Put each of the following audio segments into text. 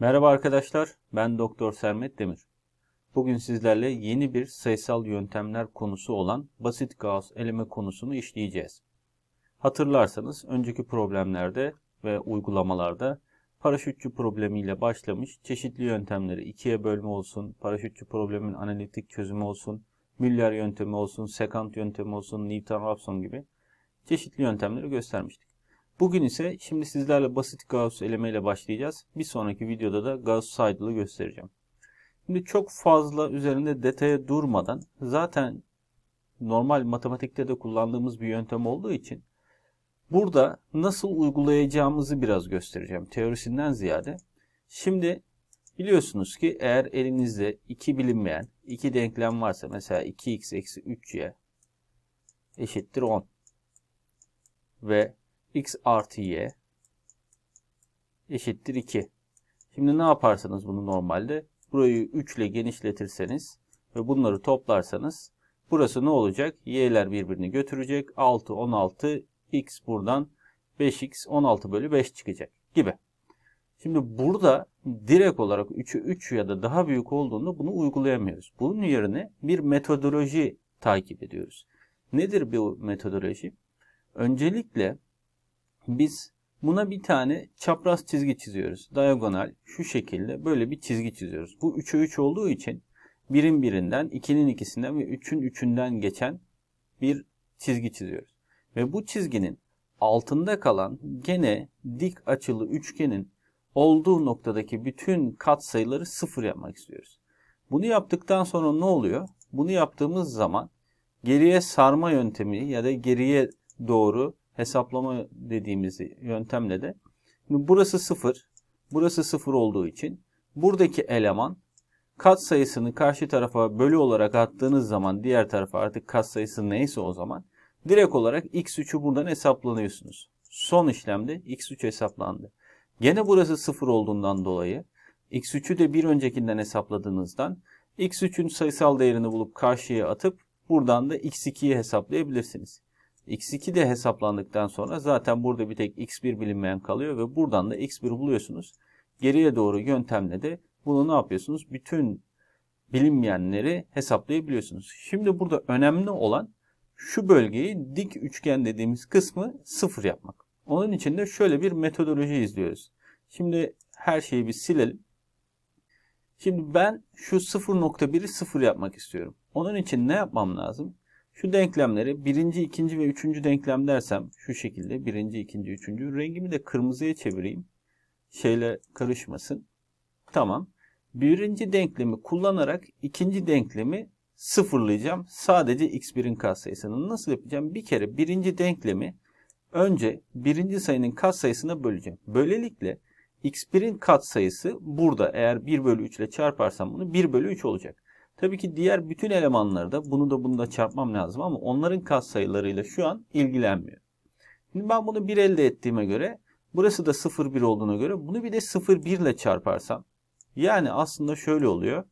Merhaba arkadaşlar, ben Doktor Sermet Demir. Bugün sizlerle yeni bir sayısal yöntemler konusu olan basit Gauss eleme konusunu işleyeceğiz. Hatırlarsanız önceki problemlerde ve uygulamalarda paraşütçü problemiyle başlamış çeşitli yöntemleri ikiye bölme olsun, paraşütçü problemin analitik çözümü olsun, Müller yöntemi olsun, sekant yöntemi olsun, Newton-Raphson gibi çeşitli yöntemleri göstermiştik. Bugün ise şimdi sizlerle basit Gauss elemeyle başlayacağız. Bir sonraki videoda da Gauss saydılığı göstereceğim. Şimdi çok fazla üzerinde detaya durmadan zaten normal matematikte de kullandığımız bir yöntem olduğu için burada nasıl uygulayacağımızı biraz göstereceğim teorisinden ziyade. Şimdi biliyorsunuz ki eğer elinizde iki bilinmeyen iki denklem varsa mesela 2x eksi 3y eşittir 10 ve x artı y eşittir 2. Şimdi ne yaparsanız bunu normalde burayı 3 ile genişletirseniz ve bunları toplarsanız burası ne olacak? Y'ler birbirini götürecek. 6, 16, x buradan 5x 16 bölü 5 çıkacak gibi. Şimdi burada direkt olarak 3'ü 3 ya da daha büyük olduğunda bunu uygulayamıyoruz. Bunun yerine bir metodoloji takip ediyoruz. Nedir bu metodoloji? Öncelikle biz buna bir tane çapraz çizgi çiziyoruz. Diagonal şu şekilde böyle bir çizgi çiziyoruz. Bu 3'e 3 olduğu için birin birinden, ikinin ikisinden ve 3'ün üçünden geçen bir çizgi çiziyoruz. Ve bu çizginin altında kalan gene dik açılı üçgenin olduğu noktadaki bütün katsayıları sıfır yapmak istiyoruz. Bunu yaptıktan sonra ne oluyor? Bunu yaptığımız zaman geriye sarma yöntemi ya da geriye doğru hesaplama dediğimiz yöntemle de şimdi burası 0, burası 0 olduğu için buradaki eleman kat sayısını karşı tarafa bölü olarak attığınız zaman diğer tarafa artık kat sayısı neyse o zaman direkt olarak x3'ü buradan hesaplanıyorsunuz. Son işlemde x3 hesaplandı. Gene burası 0 olduğundan dolayı x3'ü de bir öncekinden hesapladığınızdan x3'ün sayısal değerini bulup karşıya atıp buradan da x2'yi hesaplayabilirsiniz. X2 de hesaplandıktan sonra zaten burada bir tek X1 bilinmeyen kalıyor ve buradan da X1 buluyorsunuz. Geriye doğru yöntemle de bunu ne yapıyorsunuz? Bütün bilinmeyenleri hesaplayabiliyorsunuz. Şimdi burada önemli olan şu bölgeyi dik üçgen dediğimiz kısmı sıfır yapmak. Onun için de şöyle bir metodoloji izliyoruz. Şimdi her şeyi bir silelim. Şimdi ben şu 0.1'i sıfır yapmak istiyorum. Onun için ne yapmam lazım? Şu denklemleri birinci, ikinci ve üçüncü denklem dersem şu şekilde birinci, ikinci, üçüncü. Rengimi de kırmızıya çevireyim. Şeyle karışmasın. Tamam. Birinci denklemi kullanarak ikinci denklemi sıfırlayacağım. Sadece x1'in katsayısını nasıl yapacağım? Bir kere birinci denklemi önce birinci sayının katsayısına böleceğim. Böylelikle x1'in katsayısı burada eğer 1 bölü 3 ile çarparsam bunu 1 bölü 3 olacak. Tabii ki diğer bütün elemanlarda bunu da bunu da çarpmam lazım ama onların kat sayılarıyla şu an ilgilenmiyor. Şimdi ben bunu 1 elde ettiğime göre burası da 0,1 olduğuna göre bunu bir de 0,1 ile çarparsam yani aslında şöyle oluyor.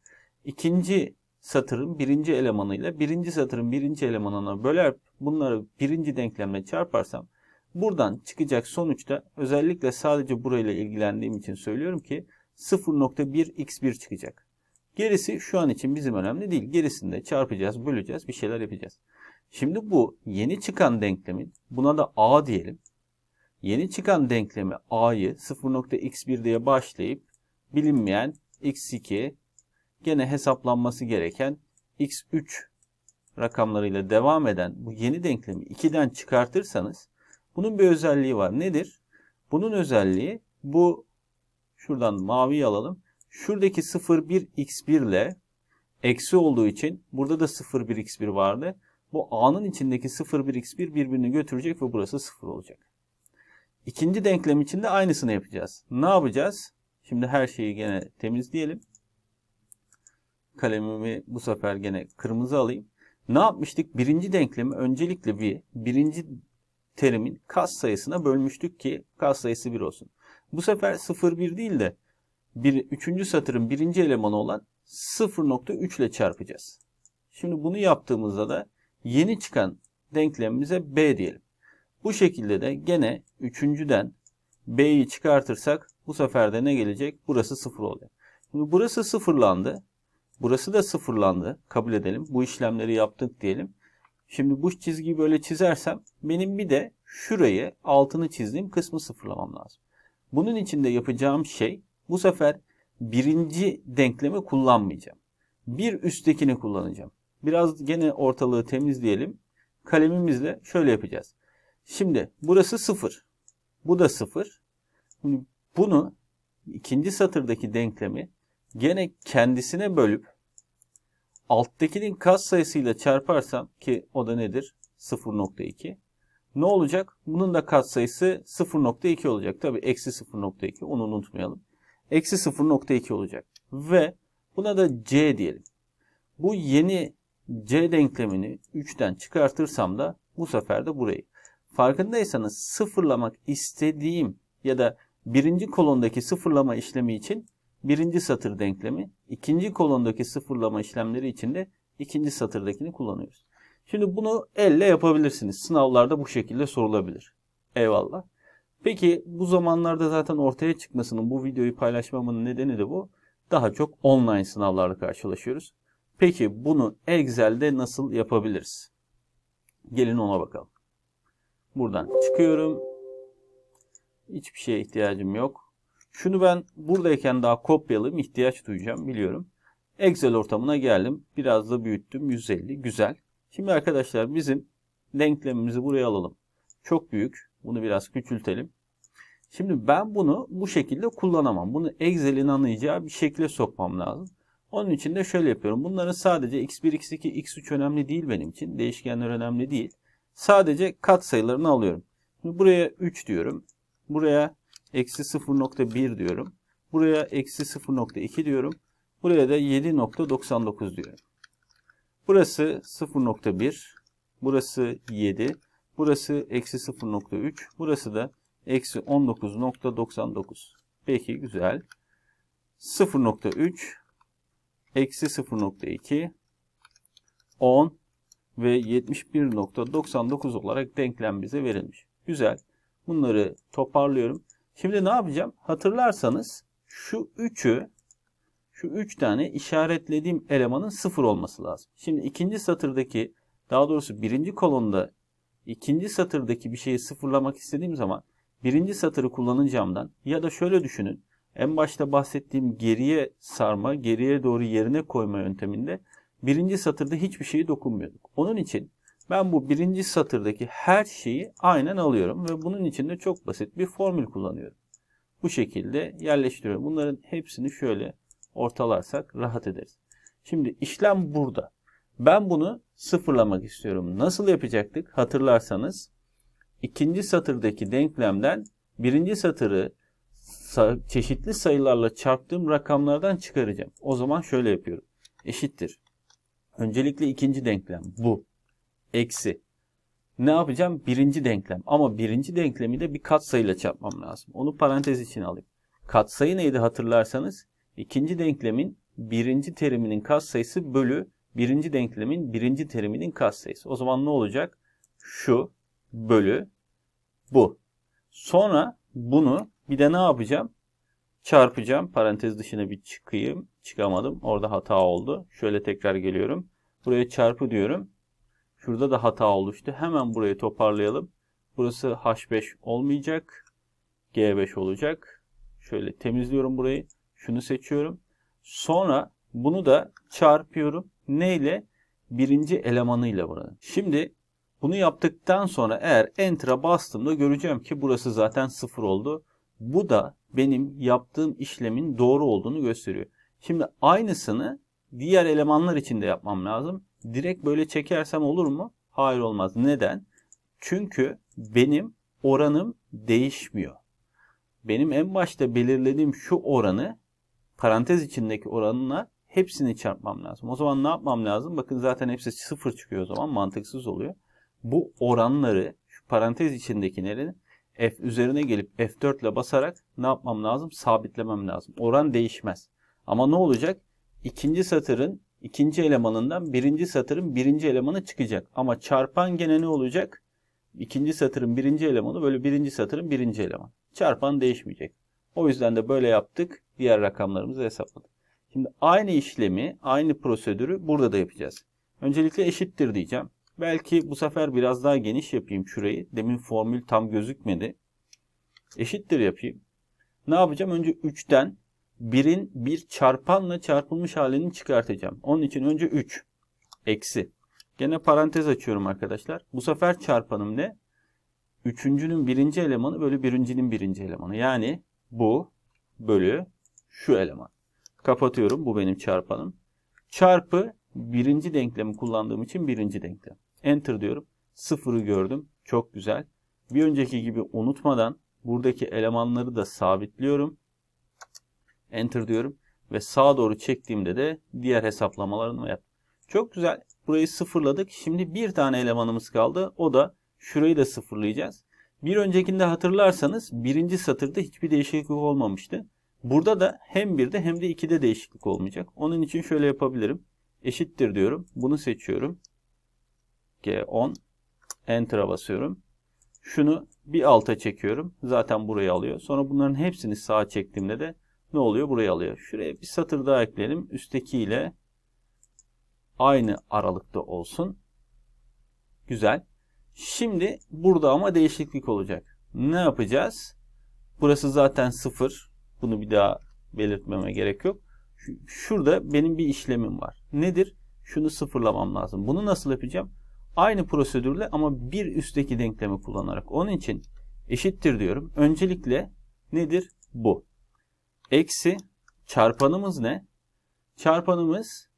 İkinci satırın birinci elemanıyla birinci satırın birinci elemanına böler bunları birinci denklemle çarparsam buradan çıkacak sonuçta özellikle sadece burayla ilgilendiğim için söylüyorum ki 0.1x1 çıkacak. Gerisi şu an için bizim önemli değil. Gerisinde çarpacağız, böleceğiz, bir şeyler yapacağız. Şimdi bu yeni çıkan denklemin buna da a diyelim. Yeni çıkan denklemi a'yı 0.x1 diye başlayıp bilinmeyen x2 gene hesaplanması gereken x3 rakamlarıyla devam eden bu yeni denklemi 2'den çıkartırsanız bunun bir özelliği var. Nedir? Bunun özelliği bu şuradan maviyi alalım. Şuradaki 0, 1, x1 ile eksi olduğu için burada da 0, 1, x1 vardı. Bu a'nın içindeki 0, 1, x1 birbirini götürecek ve burası 0 olacak. İkinci denklem için de aynısını yapacağız. Ne yapacağız? Şimdi her şeyi gene temizleyelim. Kalemimi bu sefer gene kırmızı alayım. Ne yapmıştık? Birinci denklemi öncelikle bir birinci terimin kas sayısına bölmüştük ki kas sayısı 1 olsun. Bu sefer 0, 1 değil de bir, üçüncü satırın birinci elemanı olan 0.3 ile çarpacağız. Şimdi bunu yaptığımızda da yeni çıkan denklemimize B diyelim. Bu şekilde de gene üçüncüden B'yi çıkartırsak bu sefer de ne gelecek? Burası sıfır oluyor. Şimdi burası sıfırlandı. Burası da sıfırlandı. Kabul edelim. Bu işlemleri yaptık diyelim. Şimdi bu çizgiyi böyle çizersem benim bir de şurayı altını çizdiğim kısmı sıfırlamam lazım. Bunun için de yapacağım şey bu sefer birinci denklemi kullanmayacağım. Bir üsttekini kullanacağım. Biraz gene ortalığı temizleyelim. Kalemimizle şöyle yapacağız. Şimdi burası 0. Bu da 0. Bunu ikinci satırdaki denklemi gene kendisine bölüp alttakinin katsayısıyla çarparsam ki o da nedir? 0.2. Ne olacak? Bunun da katsayısı 0.2 olacak. Tabi eksi 0.2 onu unutmayalım. Eksi 0.2 olacak. Ve buna da C diyelim. Bu yeni C denklemini 3'ten çıkartırsam da bu sefer de burayı. Farkındaysanız sıfırlamak istediğim ya da birinci kolondaki sıfırlama işlemi için birinci satır denklemi, ikinci kolondaki sıfırlama işlemleri için de ikinci satırdakini kullanıyoruz. Şimdi bunu elle yapabilirsiniz. Sınavlarda bu şekilde sorulabilir. Eyvallah. Peki bu zamanlarda zaten ortaya çıkmasının, bu videoyu paylaşmamın nedeni de bu. Daha çok online sınavlarla karşılaşıyoruz. Peki bunu Excel'de nasıl yapabiliriz? Gelin ona bakalım. Buradan çıkıyorum. Hiçbir şeye ihtiyacım yok. Şunu ben buradayken daha kopyalayayım. ihtiyaç duyacağım biliyorum. Excel ortamına geldim. Biraz da büyüttüm. 150. Güzel. Şimdi arkadaşlar bizim denklemimizi buraya alalım. Çok büyük. Bunu biraz küçültelim. Şimdi ben bunu bu şekilde kullanamam. Bunu Excel'in anlayacağı bir şekle sokmam lazım. Onun için de şöyle yapıyorum. Bunların sadece x1, x2, x3 önemli değil benim için. Değişkenler önemli değil. Sadece kat sayılarını alıyorum. Şimdi buraya 3 diyorum. Buraya eksi 0.1 diyorum. Buraya eksi 0.2 diyorum. Buraya da 7.99 diyorum. Burası 0.1. Burası 7. Burası eksi 0.3. Burası da Eksi 19.99. Peki güzel. 0.3 eksi 0.2 10 ve 71.99 olarak denklem bize verilmiş. Güzel. Bunları toparlıyorum. Şimdi ne yapacağım? Hatırlarsanız şu 3'ü şu 3 tane işaretlediğim elemanın 0 olması lazım. Şimdi ikinci satırdaki daha doğrusu birinci kolonda ikinci satırdaki bir şeyi sıfırlamak istediğim zaman birinci satırı kullanacağımdan ya da şöyle düşünün. En başta bahsettiğim geriye sarma, geriye doğru yerine koyma yönteminde birinci satırda hiçbir şeyi dokunmuyorduk. Onun için ben bu birinci satırdaki her şeyi aynen alıyorum ve bunun için de çok basit bir formül kullanıyorum. Bu şekilde yerleştiriyorum. Bunların hepsini şöyle ortalarsak rahat ederiz. Şimdi işlem burada. Ben bunu sıfırlamak istiyorum. Nasıl yapacaktık hatırlarsanız ikinci satırdaki denklemden birinci satırı çeşitli sayılarla çarptığım rakamlardan çıkaracağım. O zaman şöyle yapıyorum. Eşittir. Öncelikle ikinci denklem bu. Eksi. Ne yapacağım? Birinci denklem. Ama birinci denklemi de bir katsayıyla çarpmam lazım. Onu parantez içine alayım. Katsayı neydi hatırlarsanız? İkinci denklemin birinci teriminin katsayısı bölü birinci denklemin birinci teriminin katsayısı. O zaman ne olacak? Şu bölü bu. Sonra bunu bir de ne yapacağım? Çarpacağım. Parantez dışına bir çıkayım. Çıkamadım. Orada hata oldu. Şöyle tekrar geliyorum. Buraya çarpı diyorum. Şurada da hata oluştu. Hemen burayı toparlayalım. Burası H5 olmayacak. G5 olacak. Şöyle temizliyorum burayı. Şunu seçiyorum. Sonra bunu da çarpıyorum. Neyle? Birinci elemanıyla buranın. Şimdi bunu yaptıktan sonra eğer Enter'a bastığımda göreceğim ki burası zaten sıfır oldu. Bu da benim yaptığım işlemin doğru olduğunu gösteriyor. Şimdi aynısını diğer elemanlar için de yapmam lazım. Direkt böyle çekersem olur mu? Hayır olmaz. Neden? Çünkü benim oranım değişmiyor. Benim en başta belirlediğim şu oranı parantez içindeki oranına hepsini çarpmam lazım. O zaman ne yapmam lazım? Bakın zaten hepsi sıfır çıkıyor o zaman mantıksız oluyor bu oranları şu parantez içindekileri F üzerine gelip F4 ile basarak ne yapmam lazım? Sabitlemem lazım. Oran değişmez. Ama ne olacak? İkinci satırın ikinci elemanından birinci satırın birinci elemanı çıkacak. Ama çarpan gene ne olacak? İkinci satırın birinci elemanı böyle birinci satırın birinci elemanı. Çarpan değişmeyecek. O yüzden de böyle yaptık. Diğer rakamlarımızı hesapladık. Şimdi aynı işlemi, aynı prosedürü burada da yapacağız. Öncelikle eşittir diyeceğim. Belki bu sefer biraz daha geniş yapayım şurayı. Demin formül tam gözükmedi. Eşittir yapayım. Ne yapacağım? Önce 3'ten 1'in bir çarpanla çarpılmış halini çıkartacağım. Onun için önce 3 eksi. Gene parantez açıyorum arkadaşlar. Bu sefer çarpanım ne? Üçüncünün birinci elemanı bölü birincinin birinci elemanı. Yani bu bölü şu eleman. Kapatıyorum. Bu benim çarpanım. Çarpı birinci denklemi kullandığım için birinci denklem. Enter diyorum. Sıfırı gördüm. Çok güzel. Bir önceki gibi unutmadan buradaki elemanları da sabitliyorum. Enter diyorum. Ve sağa doğru çektiğimde de diğer hesaplamalarımı yap. Çok güzel. Burayı sıfırladık. Şimdi bir tane elemanımız kaldı. O da şurayı da sıfırlayacağız. Bir öncekinde hatırlarsanız birinci satırda hiçbir değişiklik olmamıştı. Burada da hem birde hem de ikide değişiklik olmayacak. Onun için şöyle yapabilirim. Eşittir diyorum. Bunu seçiyorum. G10 Enter'a basıyorum. Şunu bir alta çekiyorum. Zaten buraya alıyor. Sonra bunların hepsini sağa çektiğimde de ne oluyor? Buraya alıyor. Şuraya bir satır daha ekleyelim. Üsttekiyle aynı aralıkta olsun. Güzel. Şimdi burada ama değişiklik olacak. Ne yapacağız? Burası zaten sıfır. Bunu bir daha belirtmeme gerek yok. Şurada benim bir işlemim var. Nedir? Şunu sıfırlamam lazım. Bunu nasıl yapacağım? Aynı prosedürle ama bir üstteki denklemi kullanarak. Onun için eşittir diyorum. Öncelikle nedir? Bu. Eksi çarpanımız ne? Çarpanımız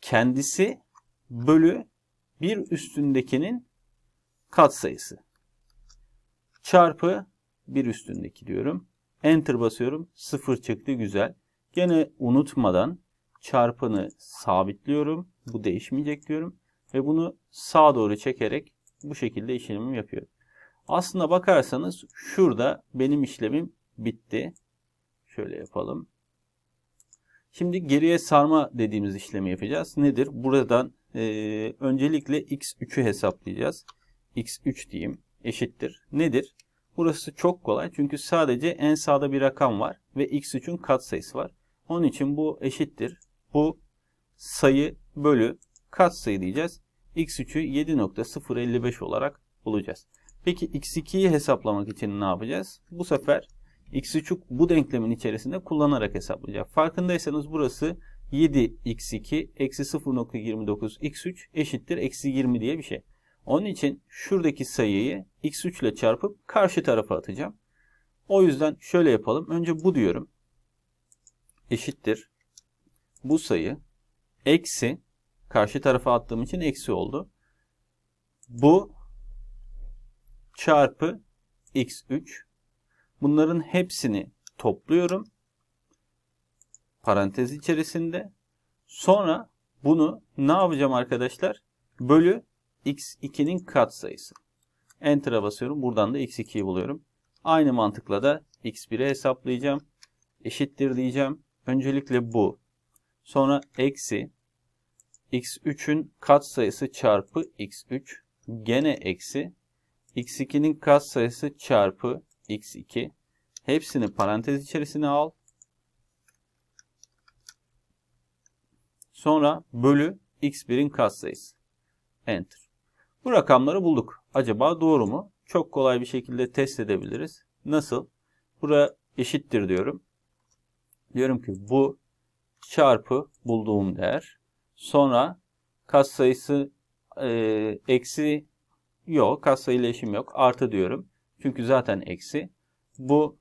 kendisi bölü bir üstündekinin katsayısı. Çarpı bir üstündeki diyorum. Enter basıyorum. Sıfır çıktı. Güzel. Gene unutmadan çarpanı sabitliyorum. Bu değişmeyecek diyorum. Ve bunu sağa doğru çekerek bu şekilde işlemimi yapıyorum. Aslında bakarsanız şurada benim işlemim bitti. Şöyle yapalım. Şimdi geriye sarma dediğimiz işlemi yapacağız. Nedir? Buradan e, öncelikle x3'ü hesaplayacağız. x3 diyeyim eşittir. Nedir? Burası çok kolay çünkü sadece en sağda bir rakam var ve x3'ün katsayısı var. Onun için bu eşittir. Bu sayı bölü katsayı diyeceğiz. X3'ü 7.055 olarak bulacağız. Peki X2'yi hesaplamak için ne yapacağız? Bu sefer X3'ü bu denklemin içerisinde kullanarak hesaplayacağız. Farkındaysanız burası 7x2 eksi 0.29 x3 eşittir eksi 20 diye bir şey. Onun için şuradaki sayıyı x3 ile çarpıp karşı tarafa atacağım. O yüzden şöyle yapalım. Önce bu diyorum. Eşittir. Bu sayı eksi Karşı tarafa attığım için eksi oldu. Bu çarpı x3. Bunların hepsini topluyorum. Parantez içerisinde. Sonra bunu ne yapacağım arkadaşlar? Bölü x2'nin katsayısı. Enter'a basıyorum. Buradan da x2'yi buluyorum. Aynı mantıkla da x 1i hesaplayacağım. Eşittir diyeceğim. Öncelikle bu. Sonra eksi x3'ün katsayısı çarpı x3 gene eksi x2'nin katsayısı çarpı x2 hepsini parantez içerisine al. Sonra bölü x1'in katsayısı. Enter. Bu rakamları bulduk. Acaba doğru mu? Çok kolay bir şekilde test edebiliriz. Nasıl? Bura eşittir diyorum. Diyorum ki bu çarpı bulduğum değer sonra kat sayısı e, eksi yok. Kat sayı iletişim yok. Artı diyorum. Çünkü zaten eksi. Bu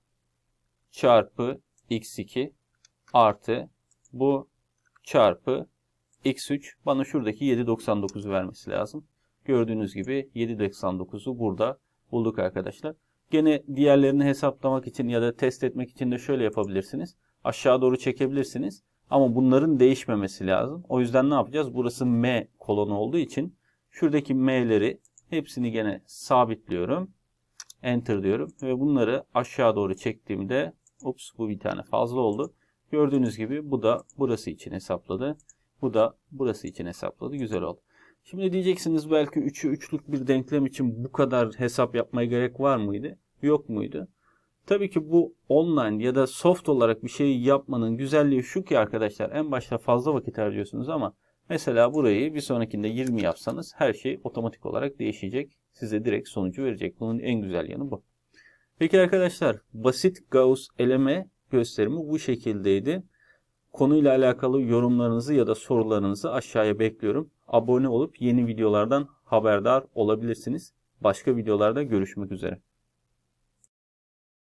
çarpı x2 artı bu çarpı x3 bana şuradaki 7.99'u vermesi lazım. Gördüğünüz gibi 7.99'u burada bulduk arkadaşlar. Gene diğerlerini hesaplamak için ya da test etmek için de şöyle yapabilirsiniz. Aşağı doğru çekebilirsiniz. Ama bunların değişmemesi lazım. O yüzden ne yapacağız? Burası M kolonu olduğu için şuradaki M'leri hepsini gene sabitliyorum. Enter diyorum ve bunları aşağı doğru çektiğimde ups bu bir tane fazla oldu. Gördüğünüz gibi bu da burası için hesapladı. Bu da burası için hesapladı. Güzel oldu. Şimdi diyeceksiniz belki 3'ü 3'lük bir denklem için bu kadar hesap yapmaya gerek var mıydı? Yok muydu? Tabii ki bu online ya da soft olarak bir şey yapmanın güzelliği şu ki arkadaşlar en başta fazla vakit harcıyorsunuz ama mesela burayı bir sonrakinde 20 yapsanız her şey otomatik olarak değişecek. Size direkt sonucu verecek. Bunun en güzel yanı bu. Peki arkadaşlar basit Gauss eleme gösterimi bu şekildeydi. Konuyla alakalı yorumlarınızı ya da sorularınızı aşağıya bekliyorum. Abone olup yeni videolardan haberdar olabilirsiniz. Başka videolarda görüşmek üzere.